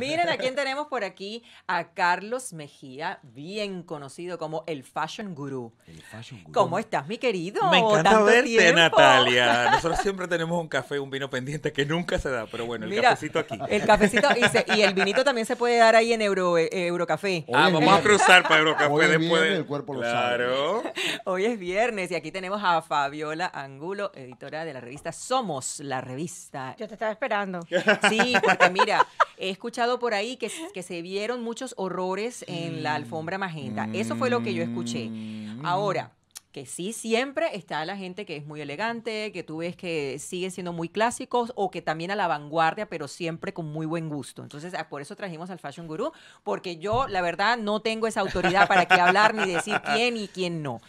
Miren a quién tenemos por aquí, a Carlos Mejía, bien conocido como el Fashion Guru. ¿Cómo estás, mi querido? Me encanta verte, Natalia. Nosotros siempre tenemos un café, un vino pendiente que nunca se da, pero bueno, el cafecito aquí. El cafecito y, el vinito también se puede dar ahí en eh, Eurocafé. Ah, vamos a cruzar para Eurocafé después. claro. Hoy es viernes y aquí tenemos a Fabiola Angulo, editora de la revista Somos, la revista. Yo te estaba esperando. Sí, porque mira, he escuchado por ahí que, que se vieron muchos horrores en la mm. alfombra magenta. Eso fue lo que yo escuché. Mm. Ahora, que sí siempre está la gente que es muy elegante, que tú ves que siguen siendo muy clásicos o que también a la vanguardia, pero siempre con muy buen gusto. Entonces, ah, por eso trajimos al Fashion Guru, porque yo, la verdad, no tengo esa autoridad para que hablar ni decir quién y quién no.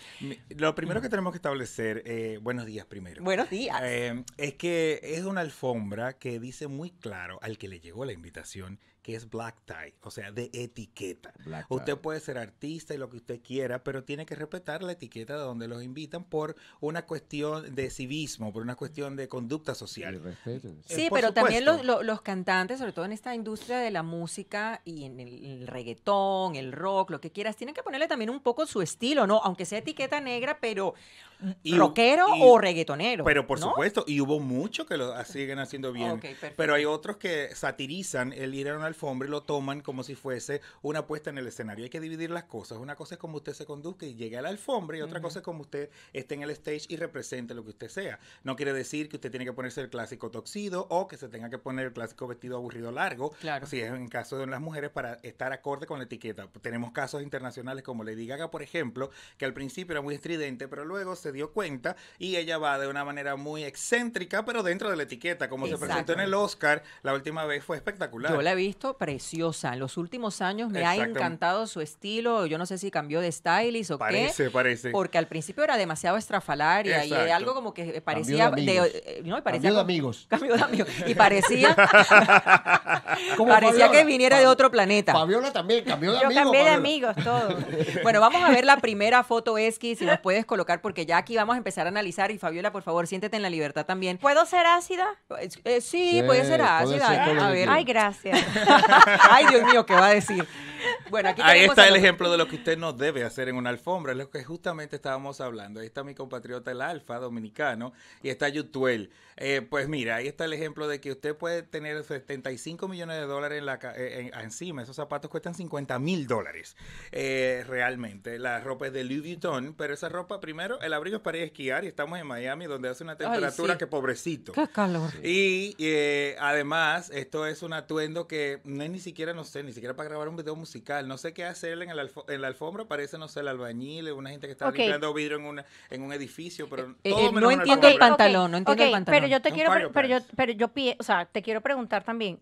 Lo primero que tenemos que establecer, eh, buenos días primero. Buenos días. Eh, es que es una alfombra que dice muy claro al que le llegó la invitación que es black tie, o sea, de etiqueta. Usted puede ser artista y lo que usted quiera, pero tiene que respetar la etiqueta de donde los invitan por una cuestión de civismo, por una cuestión de conducta social. Eh, sí, pero también los, cantantes, sobre todo en esta industria de la música y en el, reggaetón, el rock, lo que quieras, tienen que ponerle también un poco su estilo, ¿no? Aunque sea etiqueta negra, pero rockero o reggaetonero. Pero por supuesto, y hubo muchos que lo siguen haciendo bien. pero hay otros que satirizan el ir a una alfombra y lo toman como si fuese una puesta en el escenario. Hay que dividir las cosas. Una cosa es como usted se conduzca y llegue a la alfombra y otra cosa es como usted esté en el stage y represente lo que usted sea. No quiere decir que usted tiene que ponerse el clásico toxido o que se tenga que poner el clásico vestido aburrido largo. Claro. Si es en caso de las mujeres para estar acorde con la etiqueta. Tenemos casos internacionales como Lady Gaga, por ejemplo, que al principio era muy estridente, pero luego se dio cuenta y ella va de una manera muy excéntrica, pero dentro de la etiqueta. Como se presentó en el Oscar, la última vez fue espectacular. Yo la visto preciosa. En los últimos años me ha encantado su estilo. Yo no sé si cambió de stylist o parece, qué. Parece, Porque al principio era demasiado estrafalaria y algo como que parecía. De, parecía cambió de amigos. Eh, de amigos. Y parecía. parecía que viniera de otro planeta. Fabiola también cambió de amigos. Yo cambié de amigos, todo. bueno, vamos a ver la primera foto, Esqui, si nos puedes colocar, porque ya aquí vamos a empezar a analizar. Y Fabiola, por favor, siéntete en la libertad también. ¿Puedo ser ácida? Eh, eh, sí, puede ser ácida. a ver. Ay, gracias. Ay, Dios mío, ¿qué va a decir? Ahí está el ejemplo de lo que usted no debe hacer en una alfombra, es lo que justamente estábamos hablando. Ahí está mi compatriota el Alfa, dominicano, y está Yutuel. Eh, pues mira, ahí está el ejemplo de que usted puede tener 75 millones de dólares en la, eh, en, encima. Esos zapatos cuestan 50 mil dólares eh, realmente. La ropa es de Louis Vuitton, pero esa ropa, primero, el abrigo es para ir a esquiar y estamos en Miami, donde hace una temperatura que pobrecito. Qué calor. Y además, esto es un atuendo que no es ni siquiera, no sé, ni siquiera para grabar un video musical no sé qué hacer en, el en la alfombra, parece, no sé, el albañil, una gente que está okay. vidrio en, un edificio, pero eh, eh, no entiendo el pantalón, no entiendo el pantalón. Pero yo te quiero, pero yo, pero yo, o sea, te quiero preguntar también,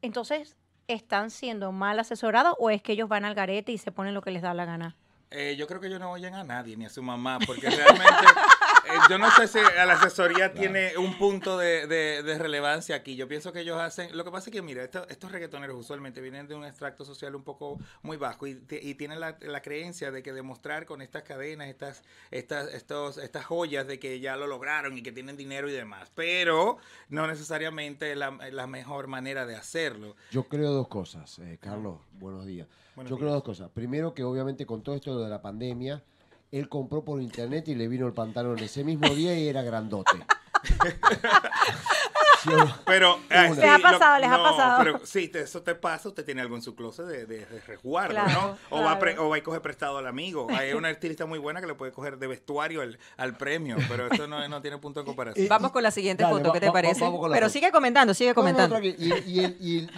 entonces, ¿están siendo mal asesorados o es que ellos van al garete y se ponen lo que les da la gana? Eh, yo creo que ellos no oyen a nadie, ni a su mamá, porque realmente Eh, yo no sé si la asesoría tiene un punto de, relevancia aquí. Yo pienso que ellos hacen. Lo que pasa es que, mira, estos reggaetoneros usualmente vienen de un extracto social un poco muy bajo y, tienen la, la, creencia de que demostrar con estas cadenas, estas, estas, estos, estas joyas de que ya lo lograron y que tienen dinero y demás. Pero no necesariamente la, la mejor manera de hacerlo. Yo creo dos cosas, eh, Carlos. Buenos días. yo creo dos cosas. Primero, que obviamente con todo esto de la pandemia él compró por internet y le vino el pantalón ese mismo día y era grandote. pero ah, les ha pasado, les ha pasado. Pero sí, eso te pasa, usted tiene algo en su closet de, resguardo, ¿no? O, va o a coger prestado al amigo. Hay una artista muy buena que le puede coger de vestuario al, premio, pero eso no, tiene punto de comparación. vamos con la siguiente foto, ¿qué te parece? pero sigue comentando, sigue comentando. y,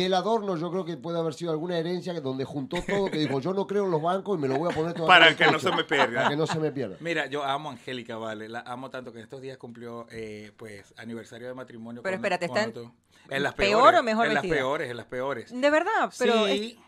el, adorno, yo creo que puede haber sido alguna herencia donde juntó todo, que dijo, yo no creo en los bancos y me lo voy a poner todo. Para que no se me pierda. Para que no se me pierda. Mira, yo amo a Angélica, vale, la amo tanto que en estos días cumplió, eh, pues, aniversario de matrimonio pero espérate, están en las peores, peor o mejor En las peores, en las peores. De verdad, pero,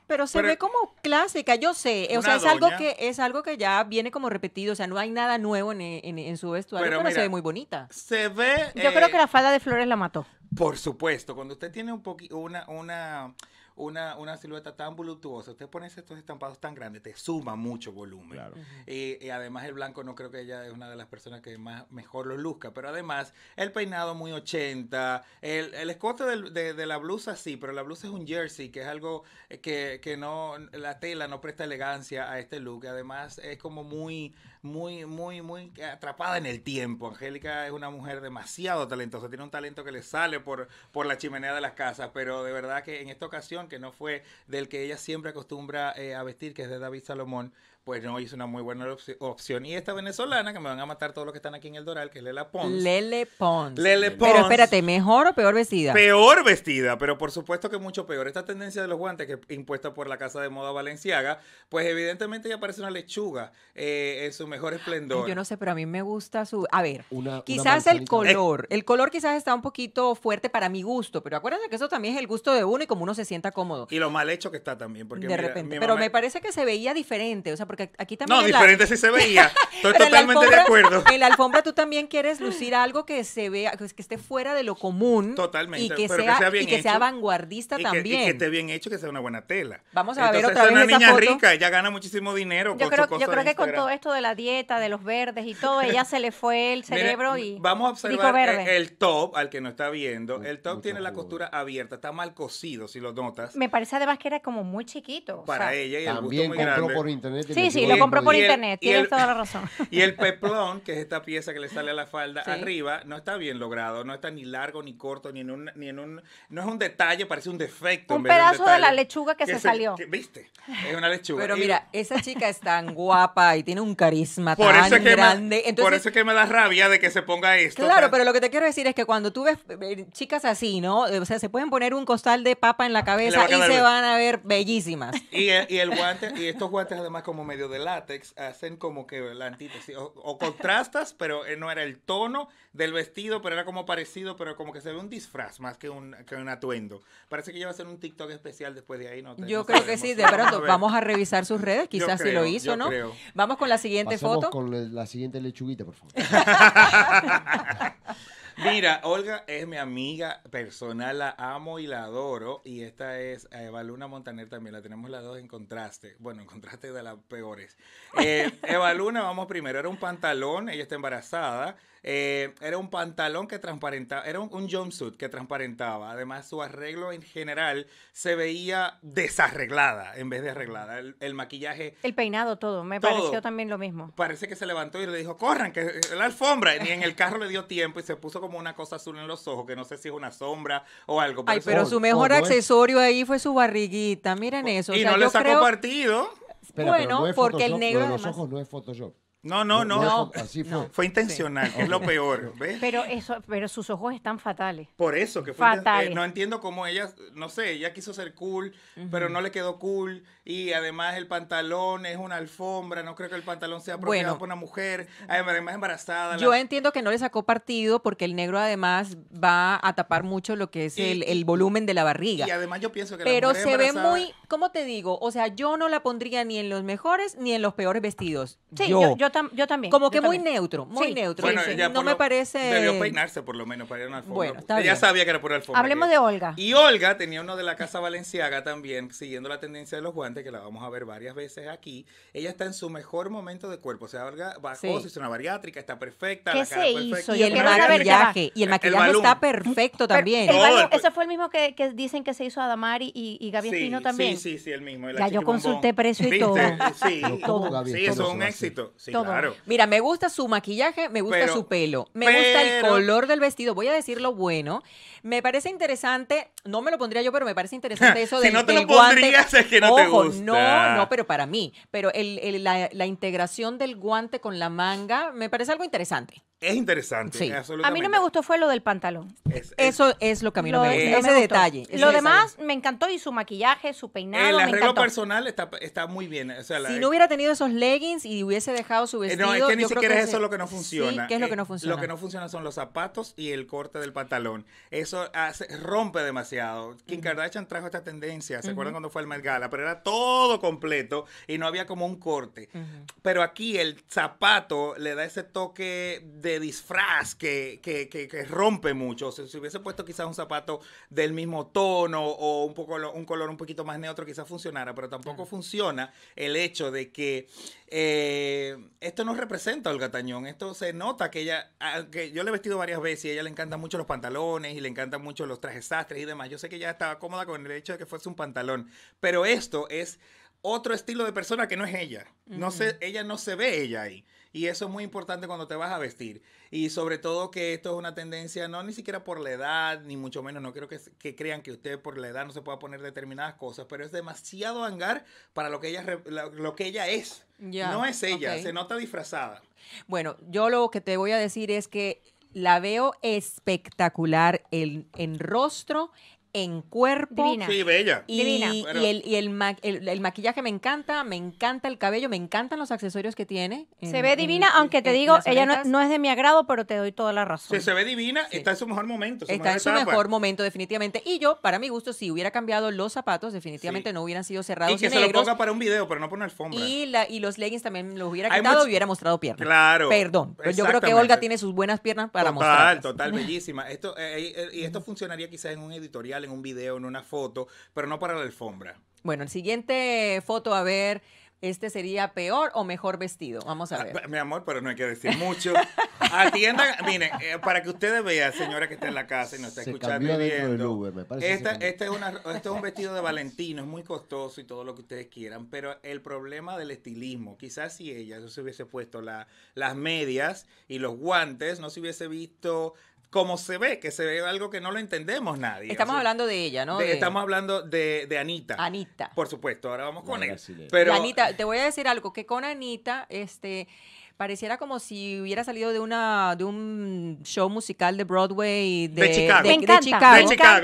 pero se ve como clásica, yo sé. O sea, es algo, que, es algo que ya viene como repetido, o sea, no hay nada nuevo en, su vestuario, pero, se ve muy bonita. Se ve... Yo creo que eh, la falda de flores la mató. Por supuesto, cuando usted tiene un poquito, una, una una, una silueta tan voluptuosa, usted pone estos estampados tan grandes, te suma mucho volumen. y además el blanco no creo que ella es una de las personas que más mejor los luzca, pero además el peinado muy 80, el, escote de, la blusa sí, pero la blusa es un jersey, que es algo eh, que, que no, la tela no presta elegancia a este look, además es como muy muy, muy, muy atrapada en el tiempo. Angélica es una mujer demasiado talentosa, tiene un talento que le sale por, por la chimenea de las casas, pero de verdad que en esta ocasión, que no fue del que ella siempre acostumbra eh, a vestir, que es de David Salomón, pues no, hizo una muy buena opción. Y esta venezolana, que me van a matar todos los que están aquí en el Doral, que es Lele Pons. Lele Pons. Lele Pons. Pero espérate, ¿mejor o peor vestida? Peor vestida, pero por supuesto que mucho peor. Esta tendencia de los guantes que impuesta por la Casa de Moda Valenciaga, pues evidentemente ya parece una lechuga eh, en su mejor esplendor. yo no sé, pero a mí me gusta su... A ver, quizás el color. El color quizás está un poquito fuerte para mi gusto, pero acuérdense que eso también es el gusto de uno y como uno se sienta cómodo. Y lo mal hecho que está también. Porque de repente. Pero me parece que se veía diferente, o sea, porque aquí también... No, diferente si se veía. Estoy totalmente de acuerdo. En la alfombra tú también quieres lucir algo que se vea, que esté fuera de lo común. Totalmente. Y que, sea, y que sea vanguardista también. Y que esté bien hecho, que sea una buena tela. Vamos a ver otra vez es una niña rica, ella gana muchísimo dinero. Yo con creo, yo creo que con todo esto de la dieta, de los verdes y todo, ella se le fue el cerebro y... Vamos a observar e, el top, al que no está viendo. El top tiene la costura abierta, está mal cosido, si lo notas. Me parece además que era como muy chiquito. Para ella y el gusto muy grande. por internet. Sí, sí, lo compró por internet, tienes toda la razón. Y el peplón, que es esta pieza que le sale a la falda arriba, no está bien logrado, no está ni largo ni corto, ni en un, ni en un no es un detalle, parece un defecto. Un pedazo de, la lechuga que, se, salió. ¿Viste? Es una lechuga. Pero mira, esa chica es tan guapa y tiene un carisma tan grande. por eso que me da rabia de que se ponga esto. Claro, pero lo que te quiero decir es que cuando tú ves eh, chicas así, ¿no? O sea, se pueden poner un costal de papa en la cabeza y se van a ver bellísimas. Y, el guante, y estos guantes además como medio de látex hacen como que la antítesis. O, contrastas, pero eh, no era el tono del vestido, pero era como parecido, pero como que se ve un disfraz más que un, que un atuendo. Parece que lleva a hacer un TikTok especial después de ahí. No yo creo que sí, de pronto vamos a revisar sus redes, quizás si lo hizo, ¿no? Vamos con la siguiente foto. Con la siguiente lechuguita, por favor. Mira, Olga es mi amiga personal, la amo y la adoro. Y esta es eh, Eva Luna Montaner también, la tenemos las dos en contraste. Bueno, en contraste de las peores. Eh, Luna, vamos primero, era un pantalón, ella está embarazada. Eh, era un pantalón que transparentaba, era un, jumpsuit que transparentaba. Además, su arreglo en general se veía desarreglada en vez de arreglada. El, maquillaje. El peinado, todo. Me pareció también lo mismo. Parece que se levantó y le dijo, corran, que la alfombra. Ni en el carro le dio tiempo y se puso como una cosa azul en los ojos, que no sé si es una sombra o algo. Pero Ay, pero su mejor accesorio ahí fue su barriguita. Miren eso. Y no le sacó compartido partido. bueno, porque el negro. de los ojos no es Photoshop. No, no, no. fue. intencional, es lo peor. ¿ves? Pero eso, pero sus ojos están fatales. Por eso que fue eh, no entiendo cómo ella, no sé, ella quiso ser cool, pero no le quedó cool. Y además el pantalón es una alfombra. No creo que el pantalón sea apropiado para una mujer. Además embarazada. Yo entiendo que no le sacó partido porque el negro además va a tapar mucho lo que es el, volumen de la barriga. Y además yo pienso que pero la Pero se ve muy, ¿cómo te digo? O sea, yo no la pondría ni en los mejores ni en los peores vestidos. Sí, yo yo también. Como que muy neutro, muy neutro. No me parece. Debió peinarse por lo menos para ir a una alfombra. Bueno, ella sabía que era por el alfombra. Hablemos de Olga. Y Olga tenía uno de la Casa Valenciaga también, siguiendo la tendencia de los guantes, que la vamos a ver varias veces aquí. Ella está en su mejor momento de cuerpo. O sea, Olga bajó, hizo una bariátrica, está perfecta. ¿Qué se hizo? Y el, maquillaje. Y el maquillaje está perfecto también. eso ese fue el mismo que, dicen que se hizo Adamari y, y Gaby también. Sí, sí, sí, el mismo. ya yo consulté precio y todo. Sí, eso es un éxito. Mira, me gusta su maquillaje, me gusta su pelo, me gusta el color del vestido. Voy a decir lo bueno. Me parece interesante, no me lo pondría yo, pero me parece interesante eso de. si no te lo pondrías, es que no te gusta. No, no, pero para mí. Pero el, la, integración del guante con la manga me parece algo interesante. Es interesante. Sí. A mí no me gustó fue lo del pantalón. eso es lo que a mí no me, gusta. Ese detalle. lo demás me encantó y su maquillaje, su peinado. El arreglo personal está, muy bien. si no hubiera tenido esos leggings y hubiese dejado su vestido. Eh, no, es que ni siquiera es eso lo que no funciona. es lo que no eh, funciona? lo que no funciona son los zapatos y el corte del pantalón. Eso rompe demasiado. Kim Kardashian trajo esta tendencia, ¿se acuerdan cuando fue el Met Pero era todo completo y no había como un corte. Pero aquí el zapato le da ese toque de disfraz que, que, rompe mucho. si hubiese puesto quizás un zapato del mismo tono o un, poco, un color un poquito más neutro, quizás funcionara, pero tampoco funciona el hecho de que eh, esto no representa al gatañón. Esto se nota que ella, ah, que yo le he vestido varias veces y a ella le encantan mucho los pantalones y le encanta encantan mucho los trajes sastres y demás. Yo sé que ya estaba cómoda con el hecho de que fuese un pantalón, pero esto es otro estilo de persona que no es ella. No sé ella no se ve ella ahí. Y eso es muy importante cuando te vas a vestir. Y sobre todo que esto es una tendencia, no ni siquiera por la edad, ni mucho menos, no creo que, crean que usted por la edad no se pueda poner determinadas cosas, pero es demasiado hangar para lo que ella, lo que ella es. ya no es ella, se nota disfrazada. Bueno, yo lo que te voy a decir es que la veo espectacular en, en rostro, en cuerpo. Divina. bella. Y, y, el, y el, maquillaje me encanta, me encanta el cabello, me encantan los accesorios que tiene. Se ve divina, aunque te digo, ella no, es de mi agrado, pero te doy toda la razón. se ve divina, está en su mejor momento. está en su mejor momento, definitivamente. Y yo, para mi gusto, si hubiera cambiado los zapatos, definitivamente no hubieran sido cerrados. Y que se lo ponga para un video, pero no poner una alfombra. Y, la, y los leggings también los hubiera quitado y hubiera mostrado piernas. Claro. Perdón. yo creo que Olga tiene sus buenas piernas para mostrar. Total, bellísima. Esto, eh, eh, eh, y esto funcionaría quizás en un editorial en un video, en una foto, pero no para la alfombra. Bueno, el siguiente foto, a ver, este sería peor o mejor vestido. Vamos a ah, ver. mi amor, pero no hay que decir mucho. atienda miren, eh, para que ustedes vean, señora que está en la casa y nos está escuchando bien. este, es un vestido de Valentino, es muy costoso y todo lo que ustedes quieran, pero el problema del estilismo, quizás si ella no se hubiese puesto la, las medias y los guantes, no se hubiese visto como se ve, que se ve algo que no lo entendemos nadie. Estamos hablando de ella, ¿no? Estamos hablando de, Anita. Anita. Por supuesto, ahora vamos con ella. Pero... Anita, te voy a decir algo, que con Anita, este, Pareciera como si hubiera salido de una de un show musical de Broadway de, Chicago. me encanta,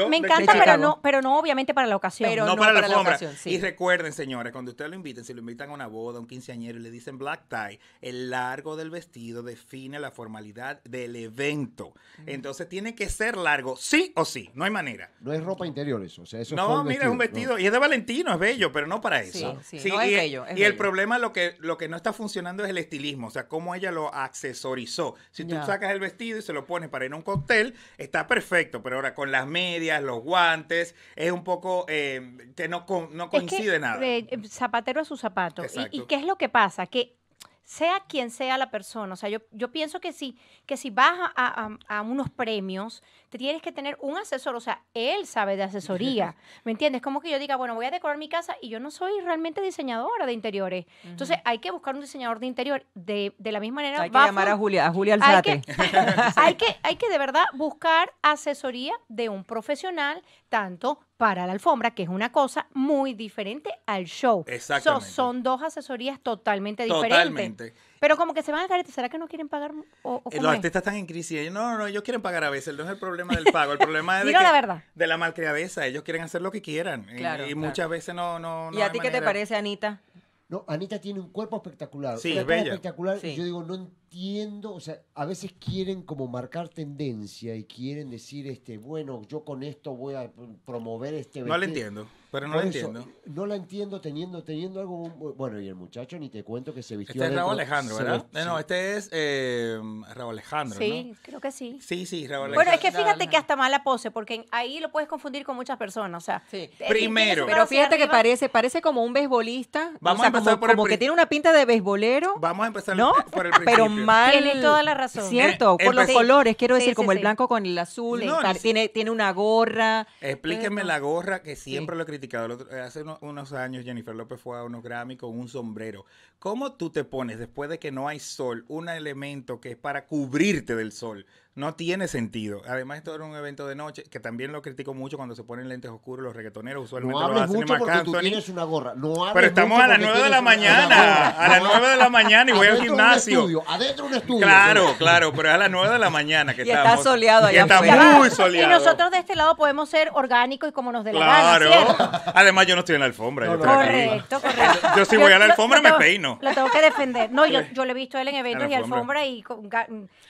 Me, encanta, pero no, pero no obviamente para la ocasión. no, para, la, Y recuerden, señores, cuando ustedes lo inviten, si lo invitan a una boda, a un quinceañero y le dicen black tie, el largo del vestido define la formalidad del evento. Mm. Entonces tiene que ser largo, sí o sí, no hay manera. No es ropa interior eso, No, mira, es un vestido y es de Valentino, es bello, pero no para eso. Sí, y, es bello, y el problema lo que lo que no está funcionando es el estilismo, cómo ella lo accesorizó. Si tú sacas el vestido y se lo pones para ir a un cóctel, está perfecto, pero ahora con las medias, los guantes, es un poco eh, que no, no coincide nada. Eh, zapatero a su zapato. ¿Y, qué es lo que pasa? Que sea quien sea la persona. O sea, yo, yo pienso que sí, que si vas a unos premios, tienes que tener un asesor, o sea, él sabe de asesoría, ¿me entiendes? Como que yo diga, bueno, voy a decorar mi casa y yo no soy realmente diseñadora de interiores. Entonces hay que buscar un diseñador de interior de, la misma manera. Hay que llamar a Julia, a Julia Alzate. Hay que, hay que, de verdad buscar asesoría de un profesional, tanto para la alfombra, que es una cosa muy diferente al show. Exactamente. son dos asesorías totalmente diferentes. Totalmente. Pero como que se van a carete, ¿será que no quieren pagar? O, eh, los artistas están en crisis. no, no, ellos quieren pagar a veces. No es el problema del pago. El problema es de, la verdad. malcriadeza. Ellos quieren hacer lo que quieran. y, muchas veces no. no, no ¿Y a ti qué te parece, Anita? No, Anita tiene un cuerpo espectacular. Sí, es bella. espectacular. yo digo, no entiendo, o sea, a veces quieren como marcar tendencia y quieren decir, este, bueno, yo con esto voy a promover este... No la entiendo, pero no la entiendo. No la entiendo teniendo, teniendo algo... Bueno, y el muchacho ni te cuento que se este vistió... Este es Raúl Alejandro, ¿verdad? No, este es em, Raúl Alejandro. Sí, creo que sí. Sí, sí, Raúl Alejandro. Bueno, es que fíjate que hasta mala pose, porque ahí lo puedes confundir con muchas personas, o sea... Primero. Pero fíjate que parece, parece como un beisbolista. Vamos a empezar por el... Como que tiene una pinta de beisbolero. Vamos a empezar por el primero tiene toda la razón. Cierto, eh, con los colores, quiero decir, como el blanco con el azul, tiene, tiene una gorra. Explíqueme la gorra, que siempre lo he criticado. Eh, hace unos, años Jennifer López fue a unos Grammy con un sombrero. ¿Cómo tú te pones, después de que no hay sol, un elemento que es para cubrirte del sol? No tiene sentido. Además, esto era un evento de noche, que también lo critico mucho cuando se ponen lentes oscuros los reggaetoneros. Usualmente no lo hacen mucho porque tú tienes una gorra. Pero estamos a las 9 de la mañana. A las 9 de la mañana y voy al gimnasio. Un estudio, adentro un estudio. Claro, claro, pero es a las 9 de la mañana que y está soleado allá. Está muy soleado. Y nosotros de este lado podemos ser orgánicos y como nos de Claro. Además, yo no estoy en la alfombra. yo estoy correcto, aquí. correcto. Yo si voy a la alfombra me peino. Lo tengo que defender. No, yo, yo le he visto él en eventos y alfombra y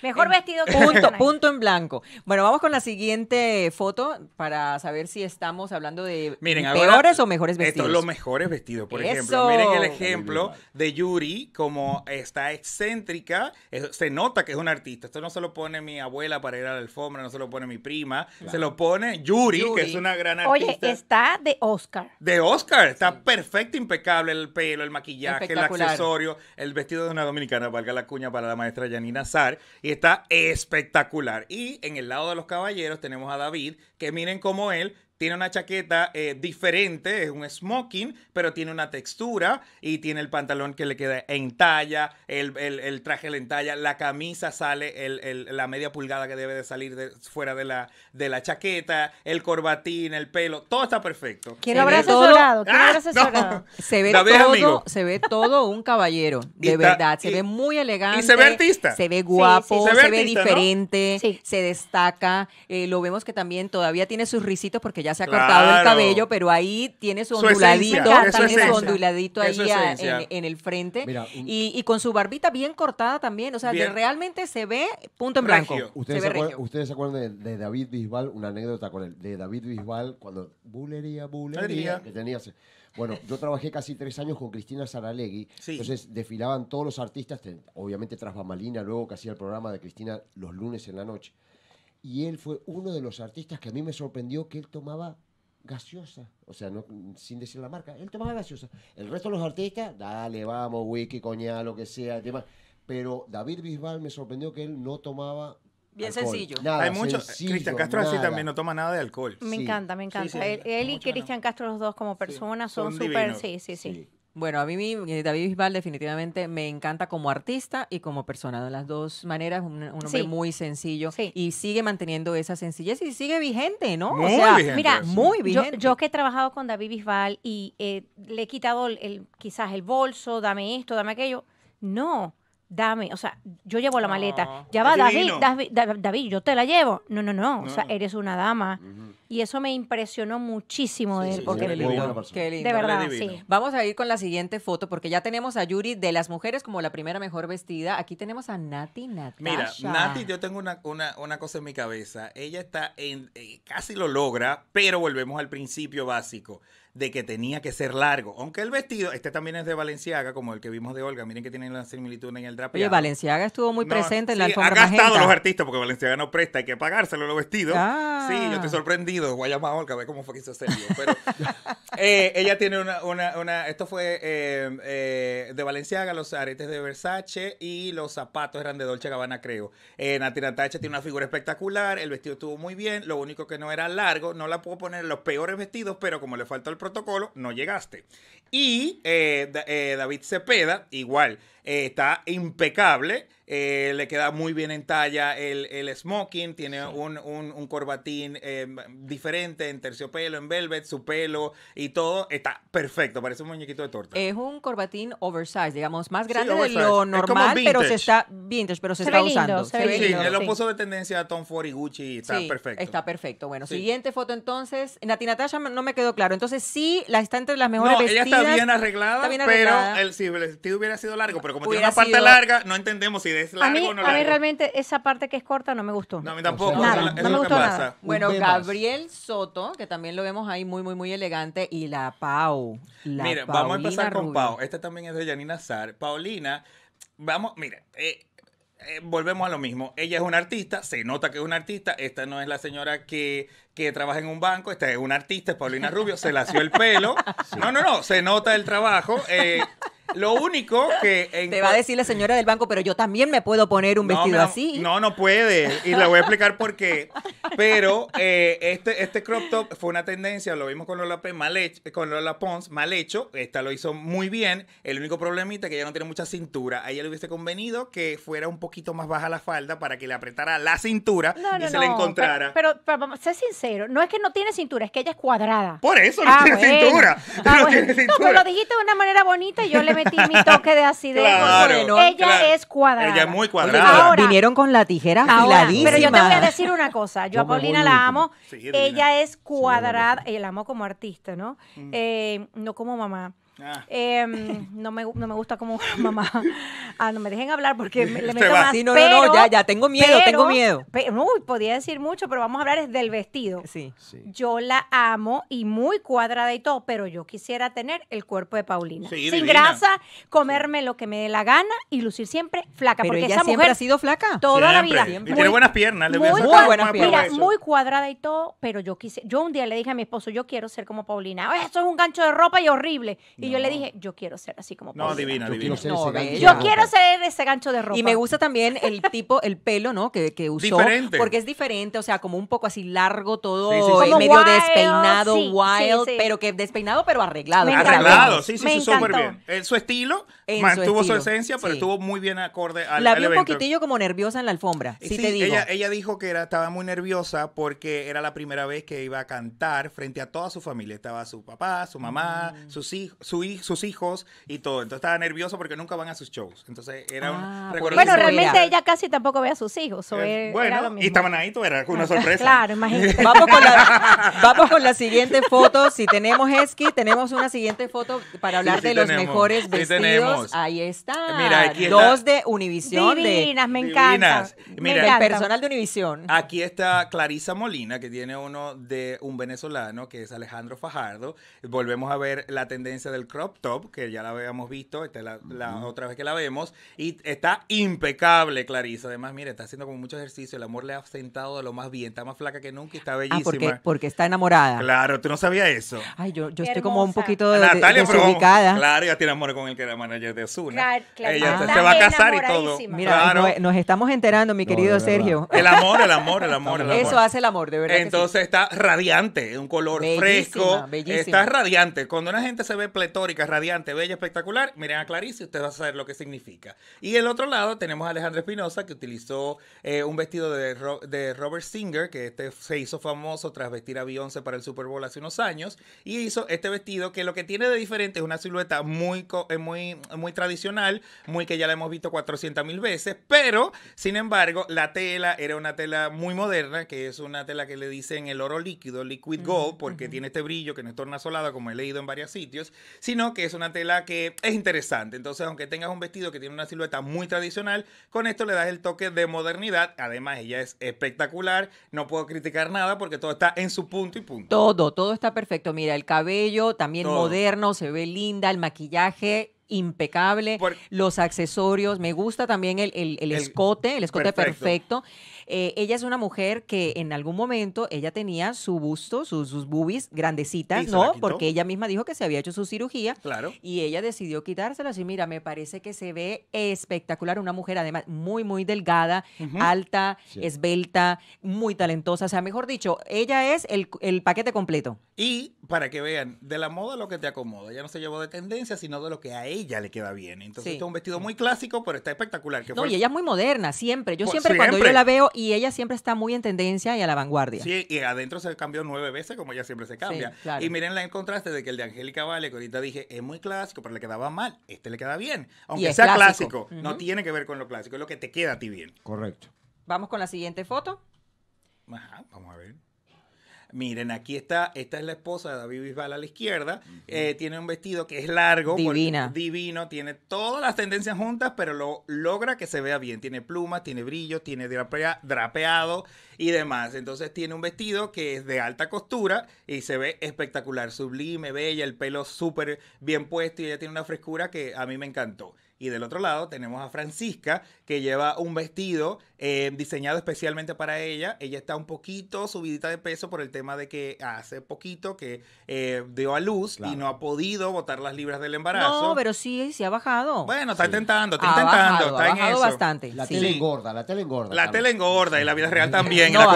mejor vestido que... Punto en blanco. Bueno, vamos con la siguiente foto para saber si estamos hablando de peores o mejores vestidos. Estos los mejores vestidos, por ejemplo. Miren el ejemplo de Yuri, como está excéntrica, eh, se nota que es una artista. Esto no se lo pone mi abuela para ir a la alfombra, no se lo pone mi prima, se lo pone Yuri, que es una gran artista. Oye, está de Oscar. De Oscar, está perfecto, impecable el pelo, el maquillaje, el accesorio, el vestido de una dominicana, valga la cuña para la maestra Janina Sar y está espectacular y en el lado de los caballeros tenemos a David, que miren cómo él tiene una chaqueta eh, diferente, es un smoking, pero tiene una textura y tiene el pantalón que le queda en talla, el, el, traje en talla, la camisa sale el, la media pulgada que debe de salir fuera de la, de la chaqueta, el corbatín, el pelo, todo está perfecto. Quiero haber quiero haber ¡Ah! Se ve todo, se ve todo un caballero, de verdad, se ve muy elegante. Y se ve artista. Se ve guapo, se, ve, diferente, se destaca, eh, lo vemos que también todavía tiene sus risitos porque ya ya se ha cortado el cabello, pero ahí tiene su onduladito, ahí en, el frente. y, con su barbita bien cortada también, o sea, realmente se ve punto en blanco. ¿Ustedes se, acuerdan, de, David Bisbal, una anécdota con él, de David Bisbal cuando bulería, bulería, que tenía... Bueno, yo trabajé casi tres años con Cristina Saralegui. Entonces desfilaban todos los artistas, obviamente tras Bamalina, luego que hacía el programa de Cristina los lunes en la noche y él fue uno de los artistas que a mí me sorprendió que él tomaba gaseosa, o sea, no, sin decir la marca, él tomaba gaseosa. El resto de los artistas, dale, vamos, wiki, coña, lo que sea, demás. Pero David Bisbal me sorprendió que él no tomaba Bien sencillo. Hay muchos. Cristian Castro así también no toma nada de alcohol. Me encanta, me encanta. él, él y Cristian Castro, los dos como personas, son súper. Sí, sí, sí, bueno, a mí David Bisbal definitivamente me encanta como artista y como persona, de las dos maneras, un, hombre muy sencillo y sigue manteniendo esa sencillez y sigue vigente, ¿no? o sea, mira, muy vigente. Yo, que he trabajado con David Bisbal y eh, le he quitado el, quizás el bolso, dame esto, dame aquello, no, dame, o sea, yo llevo la maleta. ya va, David, David, yo te la llevo. No, no, no, o sea, eres una dama. Y eso me impresionó muchísimo de él. porque De verdad, sí. Vamos a ir con la siguiente foto, porque ya tenemos a Yuri de las mujeres como la primera mejor vestida. Aquí tenemos a Nati Mira, Nati, yo tengo una, cosa en mi cabeza. Ella está en, eh, casi lo logra, pero volvemos al principio básico de que tenía que ser largo. Aunque el vestido, este también es de Valenciaga, como el que vimos de Olga. Miren que tienen la similitud en el drapeado. Oye, Valenciaga estuvo muy presente en la alfombra Ha gastado los artistas porque Valenciaga no presta, hay que pagárselo los vestidos. Ah. Sí, yo estoy sorprendido. Voy a llamar a Olga a ver cómo fue que hizo serio. Pero eh, ella tiene una, una, una esto fue eh, eh, de Valenciaga, los aretes de Versace y los zapatos eran de Dolce Gabbana, creo. Nati Natacha tiene una figura espectacular, el vestido estuvo muy bien, lo único que no era largo, no la puedo poner los peores vestidos, pero como le falta el protocolo, no llegaste. Y eh, eh, David Cepeda, igual, eh, está impecable. Eh, le queda muy bien en talla el, smoking, tiene un, corbatín eh, diferente en terciopelo, en velvet, su pelo y todo está perfecto, parece un muñequito de torta. Es un corbatín oversized, digamos, más grande de lo normal, pero se está vintage, pero se, está usando. sí, lindo, él lo de tendencia a Tom Ford y Gucci está perfecto. Está perfecto. Bueno, siguiente foto entonces, Nati Natasha no me quedó claro, entonces sí, la está entre las mejores Ella está bien arreglada, pero el, si el vestido hubiera sido largo, pero como tiene una parte larga, no entendemos si a mí, A mí realmente esa parte que es corta no me gustó. No, a mí tampoco. no, me gustó nada. Bueno, Gabriel Soto, que también lo vemos ahí muy, muy, muy elegante, y la Pau. mira, vamos a empezar con Pau. Esta también es de Janina Sar. Paulina, vamos, mira, eh, eh, volvemos a lo mismo. Ella es una artista, se nota que es una artista. Esta no es la señora que, trabaja en un banco, esta es una artista, es Paulina Rubio, se lació el pelo. No, no, no, se nota el trabajo. Eh, lo único que... Te va a decir la señora del banco, pero yo también me puedo poner un vestido así. No, no puede. Y le voy a explicar por qué. Pero eh, este, este crop top fue una tendencia, lo vimos con Lola, P, con Lola Pons, mal hecho. Esta lo hizo muy bien. El único problemita es que ella no tiene mucha cintura. A ella le hubiese convenido que fuera un poquito más baja la falda para que le apretara la cintura y se le encontrara. Pero, pero, ser sé sincero, no es que no tiene cintura, es que ella es cuadrada. Por eso no ah, tiene cintura. Ah, no lo dijiste de una manera bonita y yo le metí mi toque de acidez. ella es cuadrada. Ella es muy cuadrada. Vinieron con la tijera Pero yo te voy a decir una cosa. Yo a Paulina la amo. ella es cuadrada. la amo como artista, ¿no? Mm. Eh, no como mamá. Ah. Em, no, me, me gusta como mamá. Ah, no me dejen hablar porque le este meto más. Sí, no, no, no, ya, ya, tengo miedo, tengo miedo. Pero, uy, podía decir mucho, pero vamos a hablar del vestido. Sí. sí. Yo la amo y muy cuadrada y todo, pero yo quisiera tener el cuerpo de Paulina. Sin grasa, comerme lo que me dé la gana y lucir siempre flaca. porque ella siempre ha sido flaca. Toda la vida. Y tiene buenas piernas. muy, buenas piernas. muy cuadrada y todo, pero yo quise, yo un día le dije a mi esposo, yo quiero ser como Paulina. Eso es un gancho de ropa y horrible. Y yo le dije, yo quiero ser así como No, divina, Yo quiero ser ese gancho. de ropa. Y me gusta también el tipo, el pelo, ¿no? Que, que usó. Porque es diferente, o sea, como un poco así largo, todo medio despeinado, wild, pero que despeinado, pero arreglado. Arreglado, sí, sí, bien. su estilo En mantuvo su, esencia, pero estuvo muy bien acorde al, La vi un poquitillo como nerviosa en la alfombra, sí, te digo. Ella, ella dijo que era, estaba muy nerviosa porque era la primera vez que iba a cantar frente a toda su familia. Estaba su papá, su mamá, mm. sus hijos, sus hijos y todo. Entonces estaba nervioso porque nunca van a sus shows. Entonces era un ah, Bueno, realmente ella casi tampoco ve a sus hijos. Eh, bueno, y estaban ahí, era una sorpresa. claro, imagínate. vamos, con la, siguiente foto. Si tenemos esqui, tenemos una siguiente foto para hablar de los mejores vestidos. ahí está. Dos de Univisión. Divinas, me encantan. Mira, el personal de Univisión. Aquí está Clarisa Molina, que tiene uno de un venezolano, que es Alejandro Fajardo. Volvemos a ver la tendencia del crop top, que ya la habíamos visto, esta es la, otra vez que la vemos, y está impecable, Clarisa. Además, mire, está haciendo como mucho ejercicio, el amor le ha sentado de lo más bien, está más flaca que nunca y está ah, bellísima. Ah, porque, porque está enamorada. Claro, tú no sabías eso. Ay, yo, yo estoy como un poquito de, Natalia, Pero, claro, ya tiene amor con el que era manager de Azul. Claro, claro. Ella se, va a casar y todo. nos, estamos enterando, mi querido Sergio. El amor, el amor, el amor, Eso hace el amor, de verdad. Entonces está radiante, un color fresco. Está radiante. Cuando una gente se ve pletón radiante, bella, espectacular, miren a Clarice y usted va a saber lo que significa. Y el otro lado tenemos a Alejandra Espinosa, que utilizó eh, un vestido de, Robert Singer, que este se hizo famoso tras vestir a Beyoncé para el Super Bowl hace unos años, y hizo este vestido que lo que tiene de diferente es una silueta muy, eh, muy, muy tradicional, muy que ya la hemos visto 400 mil veces, pero sin embargo la tela era una tela muy moderna, que es una tela que le dicen el oro líquido, liquid gold, porque tiene este brillo que no es solada, como he leído en varios sitios sino que es una tela que es interesante. Entonces, aunque tengas un vestido que tiene una silueta muy tradicional, con esto le das el toque de modernidad. Además, ella es espectacular. No puedo criticar nada porque todo está en su punto y punto. Todo, todo está perfecto. Mira, el cabello también moderno, se ve linda, el maquillaje impecable. los accesorios, me gusta también el, escote, el escote perfecto. Eh, ella es una mujer que en algún momento ella tenía su busto, sus boobies grandecitas, ¿no? Porque ella misma dijo que se había hecho su cirugía. Claro. Y ella decidió quitárselas. Y mira, me parece que se ve espectacular. Una mujer, además, muy, muy delgada, alta, esbelta, muy talentosa. O sea, mejor dicho, ella es el, el paquete completo. Y para que vean, de la moda lo que te acomoda. Ella no se llevó de tendencia, sino de lo que hay ya le queda bien. Entonces, este es un vestido muy clásico, pero está espectacular. Que no, y ella es muy moderna, siempre. Yo pues, siempre, cuando yo la veo, y ella siempre está muy en tendencia y a la vanguardia. Sí, y adentro se cambió nueve veces, como ella siempre se cambia. Y miren en contraste de que el de Angélica Vale, que ahorita dije, es muy clásico, pero le quedaba mal. Este le queda bien. Aunque sea clásico, no tiene que ver con lo clásico, es lo que te queda a ti bien. Correcto. Vamos con la siguiente foto. Ajá, vamos a ver. Miren, aquí está, esta es la esposa de David Bisbal a la izquierda. Eh, tiene un vestido que es largo. Divino, tiene todas las tendencias juntas, pero lo logra que se vea bien. Tiene plumas, tiene brillo, tiene drapeado y demás. Entonces tiene un vestido que es de alta costura y se ve espectacular, sublime, bella, el pelo súper bien puesto y ella tiene una frescura que a mí me encantó. Y del otro lado tenemos a Francisca, que lleva un vestido eh, diseñado especialmente para ella. Ella está un poquito subidita de peso por el tema de que hace poquito que eh, dio a luz y no ha podido botar las libras del embarazo. No, pero sí, sí ha bajado. Bueno, está intentando, está intentando. está ha bajado bastante. La tele engorda, la tele engorda. La tele engorda y la vida real también. y la,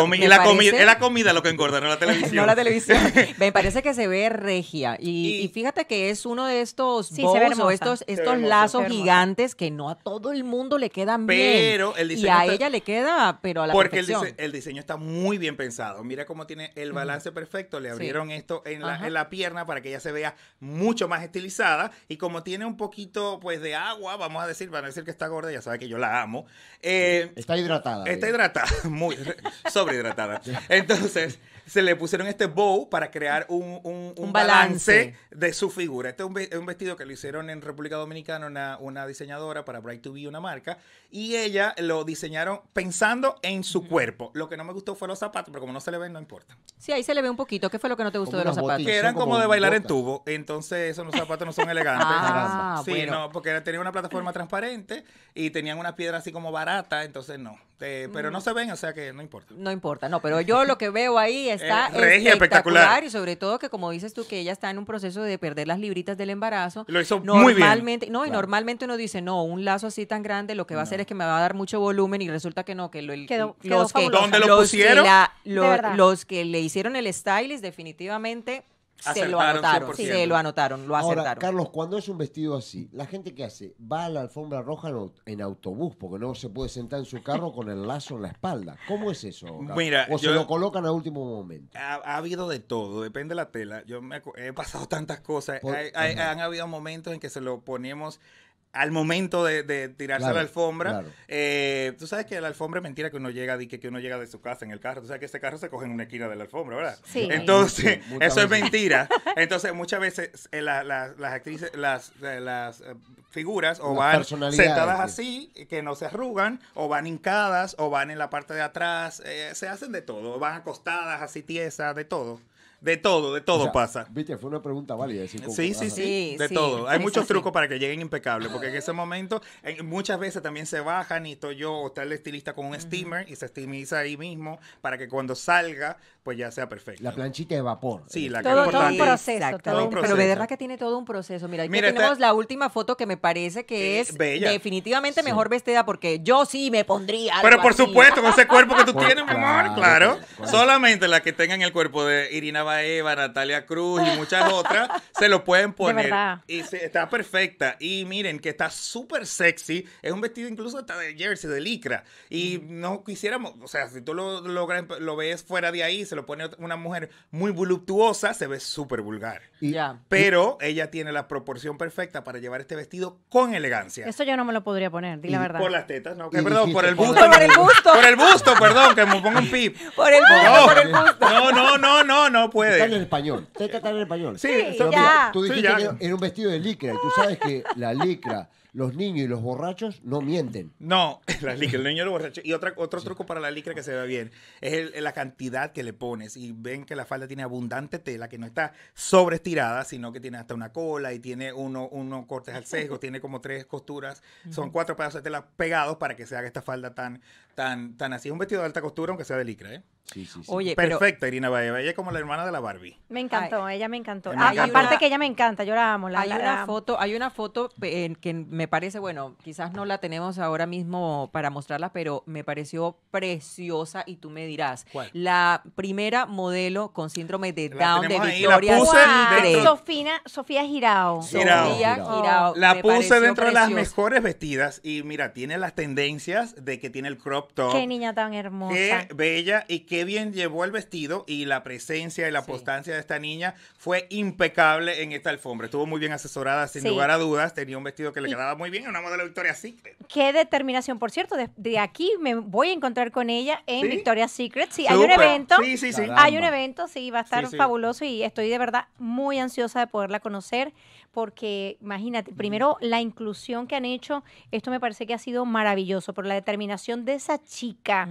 comida, es la comida lo que engorda, no la televisión. no la televisión. me parece que se ve regia. Y, fíjate que es uno de estos estos, estos lazos gigantes antes que no a todo el mundo le quedan pero bien. y a ella le queda, pero a la Porque El, diseño está muy bien pensado. Mira cómo tiene el balance perfecto. Le abrieron esto en la, pierna para que ella se vea mucho más estilizada. Y como tiene un poquito pues de agua, vamos a decir, van a decir que está gorda, ya sabe que yo la amo. Eh, está hidratada. Está hidratada, muy sobrehidratada. Entonces, se le pusieron este bow para crear un, un, un, balance. de su figura. Este es un, vestido que lo hicieron en República Dominicana una, diseñadora para Bright to Be, una marca, y ella lo diseñaron pensando en su cuerpo. Lo que no me gustó fue los zapatos, pero como no se le ven, no importa. Sí, ahí se le ve un poquito. ¿Qué fue lo que no te gustó de los zapatos? Que eran como, de bailar en tubo, entonces esos zapatos no son elegantes. ah, sí, no, porque tenían una plataforma transparente y tenían una piedra así como barata, entonces no. Este, pero no se ven, o sea que no importa. No importa, no, pero yo lo que veo ahí eh, está espectacular, y sobre todo que como dices tú que ella está en un proceso de perder las libritas del embarazo. Lo hizo muy bien. No, y normalmente uno dice, "No, un lazo así tan grande lo que va a hacer es que me va a dar mucho volumen" y resulta que no, que lo, los que ¿Dónde lo pusieron? los que le hicieron el stylist definitivamente se lo anotaron, se lo anotaron, lo Ahora, Carlos, cuando es un vestido así, ¿la gente que hace? Va a la alfombra roja en autobús, porque no se puede sentar en su carro con el lazo en la espalda. ¿Cómo es eso? o se lo colocan a último momento. Ha, habido de todo, depende de la tela. Yo me he pasado tantas cosas. han habido momentos en que se lo poníamos al momento de, tirarse la alfombra. Eh, tú sabes que la alfombra es mentira que uno llega de, que, uno llega de su casa en el carro. Tú sabes que este carro se coge en una esquina de la alfombra, ¿verdad? Sí. Entonces, eso es mentira. Entonces, muchas veces eh, las actrices, las, eh, las figuras o van sentadas así, que no se arrugan, o van hincadas, o van en la parte de atrás, se hacen de todo, van acostadas así tiesas, de todo. De todo, de todo pasa. Viste, fue una pregunta válida. sí, sí, sí, de todo. Hay muchos trucos para que lleguen impecables, porque en ese momento muchas veces también se bajan y estoy yo o está el estilista con un steamer y se estimiza ahí mismo para que cuando salga pues ya sea perfecto. La planchita de vapor. Sí, la todo, que todo proceso, Pero de verdad que tiene todo un proceso. Mira, aquí tenemos la última foto que me parece que es, definitivamente mejor vestida porque yo sí me pondría. Pero por supuesto, con ese cuerpo que tú pues tienes, mi amor, claro. Solamente las que tengan el cuerpo de Irina Baeva, Natalia Cruz y muchas otras se lo pueden poner. De Y está perfecta. Y miren que está súper sexy. Es un vestido incluso hasta de jersey, de licra. Y no quisiéramos, o sea, si tú lo, lo ves fuera de ahí, se lo pone una mujer muy voluptuosa, se ve súper vulgar. Pero ella tiene la proporción perfecta para llevar este vestido con elegancia. Eso yo no me lo podría poner, di la verdad. Por las tetas, no, perdón, por el busto. por el busto. Por perdón, que me ponga un pip. Por el busto, no, por el busto. No, no, no, no, no puede. Está en el español, está en el español. Sí, ya. tú dijiste era un vestido de licra y tú sabes que la licra los niños y los borrachos no mienten. No, la licra, el niño y los borrachos. Y otro truco para la licra que se ve bien es la cantidad que le pones. Y ven que la falda tiene abundante tela, que no está sobreestirada, sino que tiene hasta una cola y tiene uno, uno cortes al sesgo, tiene como tres costuras. Son cuatro pedazos de tela pegados para que se haga esta falda tan, tan, tan así. Es un vestido de alta costura, aunque sea de licra, ¿eh? Oye, Perfecta, Irina Baeva. Ella es como la hermana de la Barbie. Me encantó, ella me encantó. aparte que ella me encanta, yo la amo. hay, una Foto, hay una foto eh, que me parece, bueno, quizás no la tenemos ahora mismo para mostrarla, pero me pareció preciosa y tú me dirás. ¿Cuál? La primera modelo con síndrome de Down de Victoria Sofina, Sofía Girao. Sofía La puse dentro de las mejores vestidas y mira, tiene las tendencias de que tiene el crop top. Qué niña tan hermosa. Qué bella y qué bien llevó el vestido y la presencia y la postancia de esta niña fue impecable en esta alfombra. Estuvo muy bien asesorada, sin lugar a dudas. Tenía un vestido que le quedaba muy bien, una modelo Victoria's Secret. Qué determinación, por cierto. De, aquí me voy a encontrar con ella en Victoria Victoria's Secret. Sí, hay un evento. Sí, sí, sí. Hay un evento, sí, va a estar fabuloso y estoy de verdad muy ansiosa de poderla conocer porque imagínate, primero la inclusión que han hecho, esto me parece que ha sido maravilloso, por la determinación de esa chica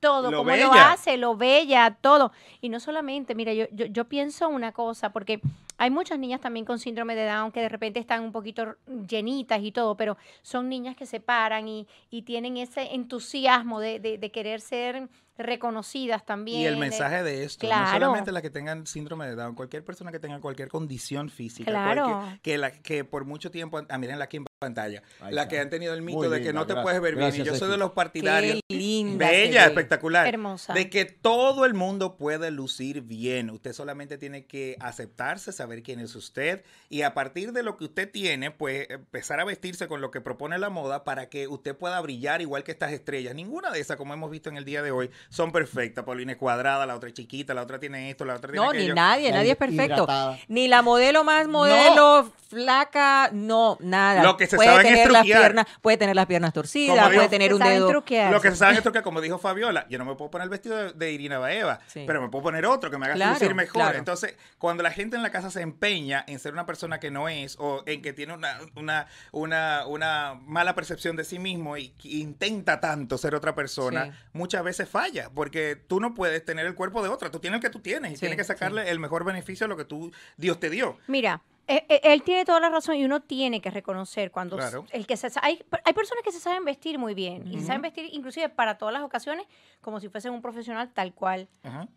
todo, como lo hace, lo bella, todo. Y no solamente, mira, yo, yo, pienso una cosa, porque hay muchas niñas también con síndrome de Down que de repente están un poquito llenitas y todo, pero son niñas que se paran y, y tienen ese entusiasmo de, querer ser reconocidas también. Y el eh, mensaje de esto, no solamente las que tengan síndrome de Down, cualquier persona que tenga cualquier condición física, que, la, que por mucho tiempo, ah, miren la Kim pantalla. la que han tenido el mito de que no te puedes ver bien. Y yo soy de los partidarios. Qué linda. Bella, espectacular. Hermosa. De que todo el mundo puede lucir bien. Usted solamente tiene que aceptarse, saber quién es usted. Y a partir de lo que usted tiene, pues empezar a vestirse con lo que propone la moda para que usted pueda brillar igual que estas estrellas. Ninguna de esas, como hemos visto en el día de hoy, son perfectas. Paulina es cuadrada, la otra es chiquita, la otra tiene esto, la otra tiene No, ni nadie, nadie es perfecto. Ni la modelo más modelo, flaca, no, nada. Lo que puede tener las piernas, puede tener las piernas torcidas, puede tener un dedo. Lo que se sabe es que, como dijo Fabiola, yo no me puedo poner el vestido de, Irina Baeva, pero me puedo poner otro que me haga mejor. Entonces, cuando la gente en la casa se empeña en ser una persona que no es o en que tiene una, una, mala percepción de sí mismo y intenta tanto ser otra persona, muchas veces falla, porque tú no puedes tener el cuerpo de otra, tú tienes el que tú tienes y tienes que sacarle el mejor beneficio a lo que tú Dios te dio. Mira, eh, eh, él, tiene toda la razón y uno tiene que reconocer cuando el que se, hay, hay, personas que se saben vestir muy bien y se saben vestir inclusive para todas las ocasiones como si fuesen un profesional tal cual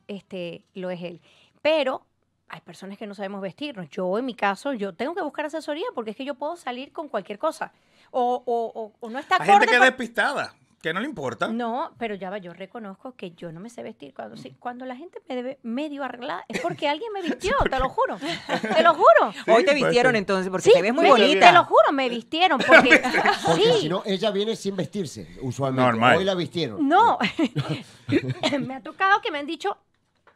este, lo es él. Pero hay personas que no sabemos vestirnos. Yo, en mi caso, yo tengo que buscar asesoría porque es que yo puedo salir con cualquier cosa. O, o, no está Hay gente que despistada. Que no le importa. No, pero ya va, yo reconozco que yo no me sé vestir. Cuando, cuando la gente me debe medio arreglada es porque alguien me vistió, te lo juro. Te lo juro. Hoy te vistieron entonces porque te ves muy bonita. Te lo juro, me vistieron porque. si no, ella viene sin vestirse, usualmente. Normal. Hoy la vistieron. No. me ha tocado que me han dicho,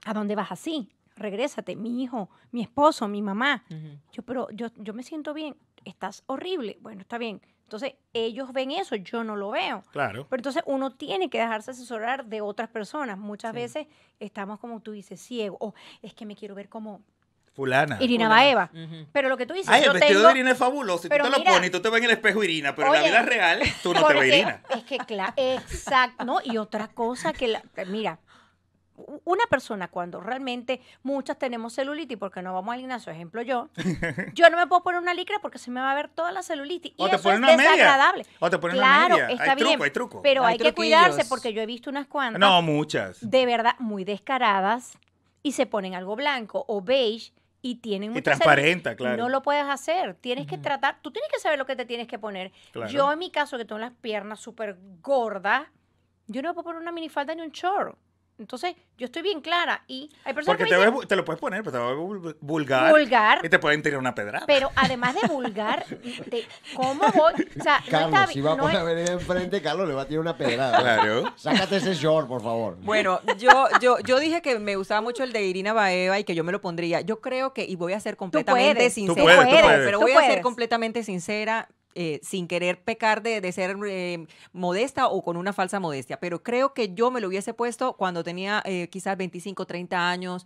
¿a dónde vas así? Regrésate, mi hijo, mi esposo, mi mamá. Yo, pero yo, yo me siento bien. Estás horrible. Bueno, está bien entonces, ellos ven eso, yo no lo veo. Claro. Pero entonces uno tiene que dejarse asesorar de otras personas. Muchas veces estamos, como tú dices, ciego. O oh, es que me quiero ver como Fulana. Irina Baeva. Pero lo que tú dices. Ay, el vestido de Irina es fabuloso. Si tú te lo pones y tú te ves en el espejo Irina, pero en la vida real tú no te ves Irina. Es que, claro, exacto. No, y otra cosa que, la, mira, una persona cuando realmente muchas tenemos celulitis porque no vamos al gimnasio, ejemplo yo, yo no me puedo poner una licra porque se me va a ver toda la celulitis y o te es una desagradable. O te pones una media. está hay bien, truco, hay truco. pero hay, que cuidarse porque yo he visto unas cuantas. No, muchas. De verdad, muy descaradas y se ponen algo blanco o beige y tienen muy y transparenta, claro. No lo puedes hacer. Tienes que tratar, tú tienes que saber lo que te tienes que poner. Yo en mi caso que tengo las piernas súper gordas, yo no me puedo poner una minifalda ni un short. Entonces, yo estoy bien clara y hay personas Porque que te, ves, te, lo puedes poner, pero te a vulgar. Vulgar. Y te pueden tirar una pedrada. Pero además de vulgar, de, ¿cómo voy? O sea, Carlos, si va a poner enfrente, Carlos le va a tirar una pedrada. Claro. Sácate ese short, por favor. Bueno, yo, yo, yo dije que me gustaba mucho el de Irina Baeva y que yo me lo pondría. Yo creo que, y voy a ser completamente sincera. Pero voy a ser completamente sincera. Eh, sin querer pecar de, ser eh, modesta o con una falsa modestia, pero creo que yo me lo hubiese puesto cuando tenía eh, quizás 25, 30 años,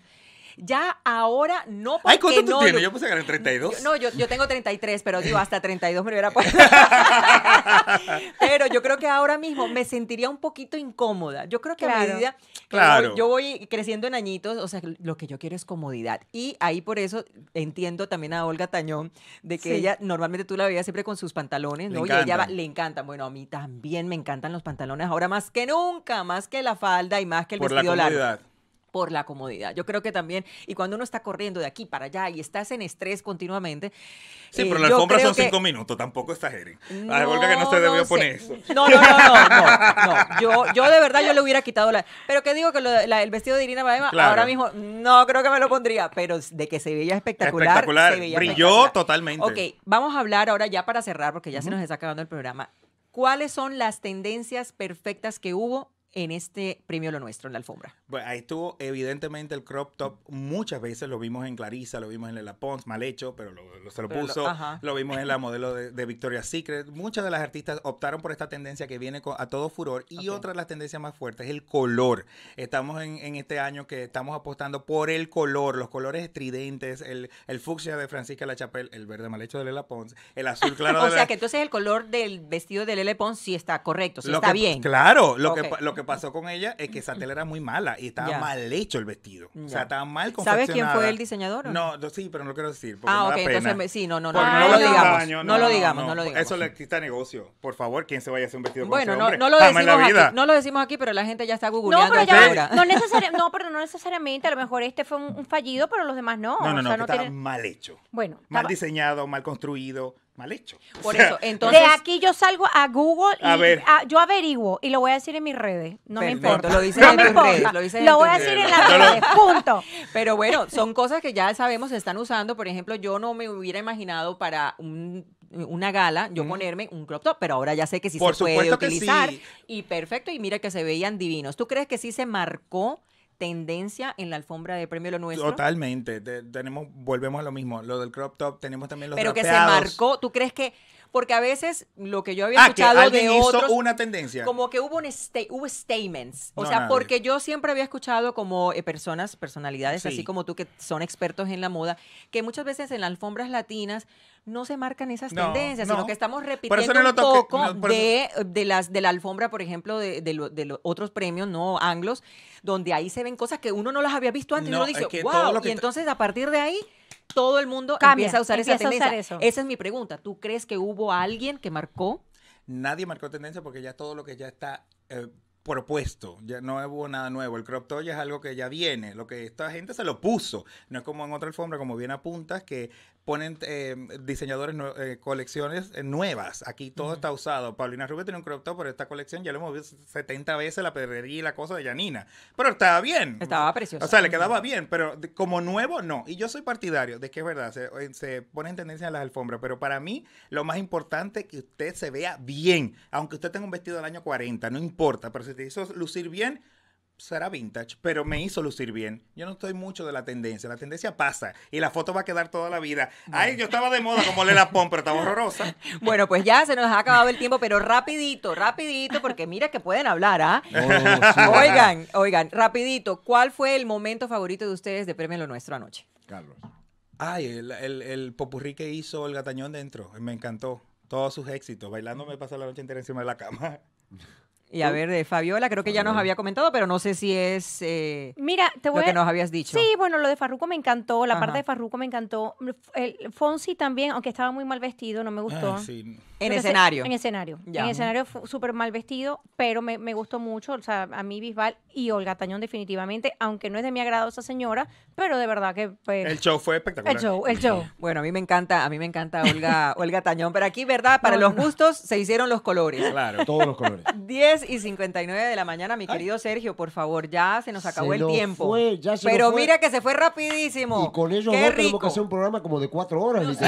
ya ahora no porque Ay, ¿cuánto tienes? Yo, puse puse que en 32. no, yo, yo, tengo 33, pero digo, hasta 32 me hubiera puesto. pero yo creo que ahora mismo me sentiría un poquito incómoda. Yo creo que a medida que yo voy creciendo en añitos, o sea, lo que yo quiero es comodidad. Y ahí por eso entiendo también a Olga Tañón de que ella, normalmente tú la veías siempre con sus pantalones, ¿no? y ella le encantan. Bueno, a mí también me encantan los pantalones ahora más que nunca, más que la falda y más que el vestido largo por la comodidad. Yo creo que también, y cuando uno está corriendo de aquí para allá y estás en estrés continuamente. Sí, pero eh, la compras son cinco minutos, tampoco exageren. No, a que no se debió poner eso. No, no, no, no, Yo, de verdad yo le hubiera quitado la. Pero que digo que el vestido de Irina Baeva ahora mismo no creo que me lo pondría, pero de que se veía espectacular. Espectacular, se veía brilló totalmente. Ok, vamos a hablar ahora ya para cerrar, porque ya se nos está acabando el programa. ¿Cuáles son las tendencias perfectas que hubo en este premio Lo Nuestro, en la alfombra. Bueno, ahí estuvo evidentemente el crop top. Muchas veces lo vimos en Clarisa, lo vimos en Lela Pons, mal hecho, pero lo, se lo puso. Lo, vimos en la modelo de, de, Victoria's Secret. Muchas de las artistas optaron por esta tendencia que viene a todo furor. Y otra de las tendencias más fuertes es el color. Estamos en, este año que estamos apostando por el color, los colores estridentes, el, el fucsia de Francisca La Chapelle, el verde mal hecho de Lela Pons, el azul claro o sea, que entonces el color del vestido de Lela Pons sí está correcto, sí está bien. Claro, lo que pasó con ella es que esa tela era muy mala y estaba mal hecho el vestido. O sea, estaba mal confeccionado ¿Sabes quién fue el diseñador? No, sí, pero no lo quiero decir. Ah, ok, entonces sí, no, no, no, lo digamos. no, lo digamos, no, lo digamos. Eso le quita negocio. Por favor, quien se vaya a hacer un vestido bueno, no, lo decimos aquí, no lo decimos aquí, pero la gente ya está googleando. No, pero ya, no, no, necesariamente, a lo mejor este fue un, fallido, pero los demás no. No, no, o sea, no, estaba mal hecho. Bueno. Mal diseñado, mal construido mal hecho. Por eso, entonces. De aquí yo salgo a Google y yo averiguo y lo voy a decir en mis redes. No me importa. Lo dice lo, voy a decir en las redes. Punto. Pero bueno, son cosas que ya sabemos se están usando. Por ejemplo, yo no me hubiera imaginado para una gala, yo ponerme un crop top, pero ahora ya sé que sí se puede utilizar. Y perfecto, y mira que se veían divinos. ¿Tú crees que sí se marcó tendencia en la alfombra de premio lo nuestro. Totalmente. tenemos, volvemos a lo mismo. Lo del crop top, tenemos también los Pero que se marcó. ¿Tú crees que porque a veces lo que yo había ah, escuchado de hizo una tendencia. Como que hubo un hubo statements, o sea, porque yo siempre había escuchado como eh, personas, personalidades así como tú que son expertos en la moda, que muchas veces en las alfombras latinas no se marcan esas tendencias, sino que estamos repitiendo un poco de, las, de la alfombra, por ejemplo, de, los otros premios no anglos, donde ahí se ven cosas que uno no las había visto antes y uno dice, wow, y entonces a partir de ahí todo el mundo Cambia, empieza a usar esa tendencia. Esa es mi pregunta. ¿Tú crees que hubo alguien que marcó? Nadie marcó tendencia porque ya todo lo que ya está eh, propuesto, ya no hubo nada nuevo. El crop top es algo que ya viene, lo que esta gente se lo puso. No es como en otra alfombra, como bien apuntas, que ponen eh, diseñadores, eh, colecciones eh, nuevas. Aquí todo está usado. Paulina Rubio tiene un crop top, pero esta colección ya lo hemos visto 70 veces, la pedrería y la cosa de Janina. Pero estaba bien. Estaba preciosa. O sea, le quedaba bien, pero como nuevo, no. Y yo soy partidario de que es verdad, se, ponen tendencias a las alfombras, pero para mí lo más importante es que usted se vea bien. Aunque usted tenga un vestido del año 40, no importa, pero si te hizo lucir bien, será vintage, pero me hizo lucir bien. Yo no estoy mucho de la tendencia, la tendencia pasa y la foto va a quedar toda la vida. Ay, yo estaba de moda como le la pero estaba horrorosa. Bueno, pues ya se nos ha acabado el tiempo, pero rapidito, rapidito, porque mira que pueden hablar, ¿ah? Oh, oigan, oigan, rapidito, ¿cuál fue el momento favorito de ustedes de Premio Lo Nuestro anoche? Carlos. Ay, el, el, popurrí que hizo el gatañón dentro, me encantó. Todos sus éxitos, bailando me pasa la noche entera encima de la cama. Y a ver, de eh, Fabiola, creo que ya nos había comentado, pero no sé si es eh, Mira, te lo que nos habías dicho. Sí, bueno, lo de Farruco me encantó, la parte de Farruco me encantó. El Fonsi también, aunque estaba muy mal vestido, no me gustó. Ah, en escenario. En escenario. En escenario súper mal vestido, pero me, gustó mucho. O sea, a mí Bisbal y Olga Tañón definitivamente, aunque no es de mi agrado esa señora, pero de verdad que... Pues, el show fue espectacular. El show, el show. bueno, a mí me encanta, a mí me encanta Olga, Olga Tañón, pero aquí, ¿verdad? Para los gustos se hicieron los colores. Claro, todos los colores. Diez y 59 de la mañana, mi querido Sergio, por favor, ya se nos acabó el tiempo. Pero mira que se fue rapidísimo. Y con ellos no tenemos que hacer un programa como de cuatro horas,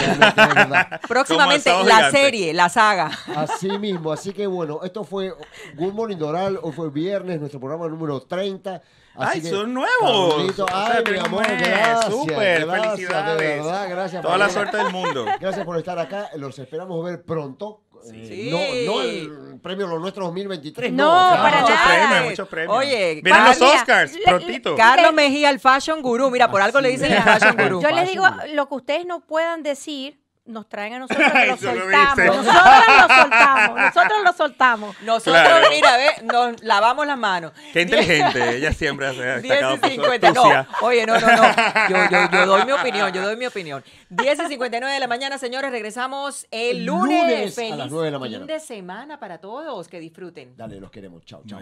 Próximamente, la serie, la saga. Así mismo, así que bueno, esto fue Good Morning Doral, hoy fue viernes, nuestro programa número 30. ¡Ay, son nuevos! ¡Ay, mi amor! Gracias, ¡Súper! ¡Felicidades! De verdad, gracias Toda la suerte del mundo. Gracias por estar acá. Los esperamos ver pronto eh, no, no el premio Lo Nuestro 2023. No, no para muchos nada. premios, muchos premios. Oye, miren los Oscars, prontito. Carlos Mejía, el Fashion Guru. Mira, por ah, algo le dicen el Fashion Guru. Yo les digo lo que ustedes no puedan decir nos traen a nosotros, los soltamos. nosotros lo soltamos, nosotros lo soltamos. Nosotros, mira, ve, nos lavamos las manos. Qué inteligente, ella siempre hace 10 y oye, no, no, no, yo, yo, yo, doy mi opinión, yo doy mi opinión. 1059 y de la mañana, señores, regresamos el lunes. a las 9 de la mañana. fin de semana para todos, que disfruten. Dale, los queremos, chao, chao.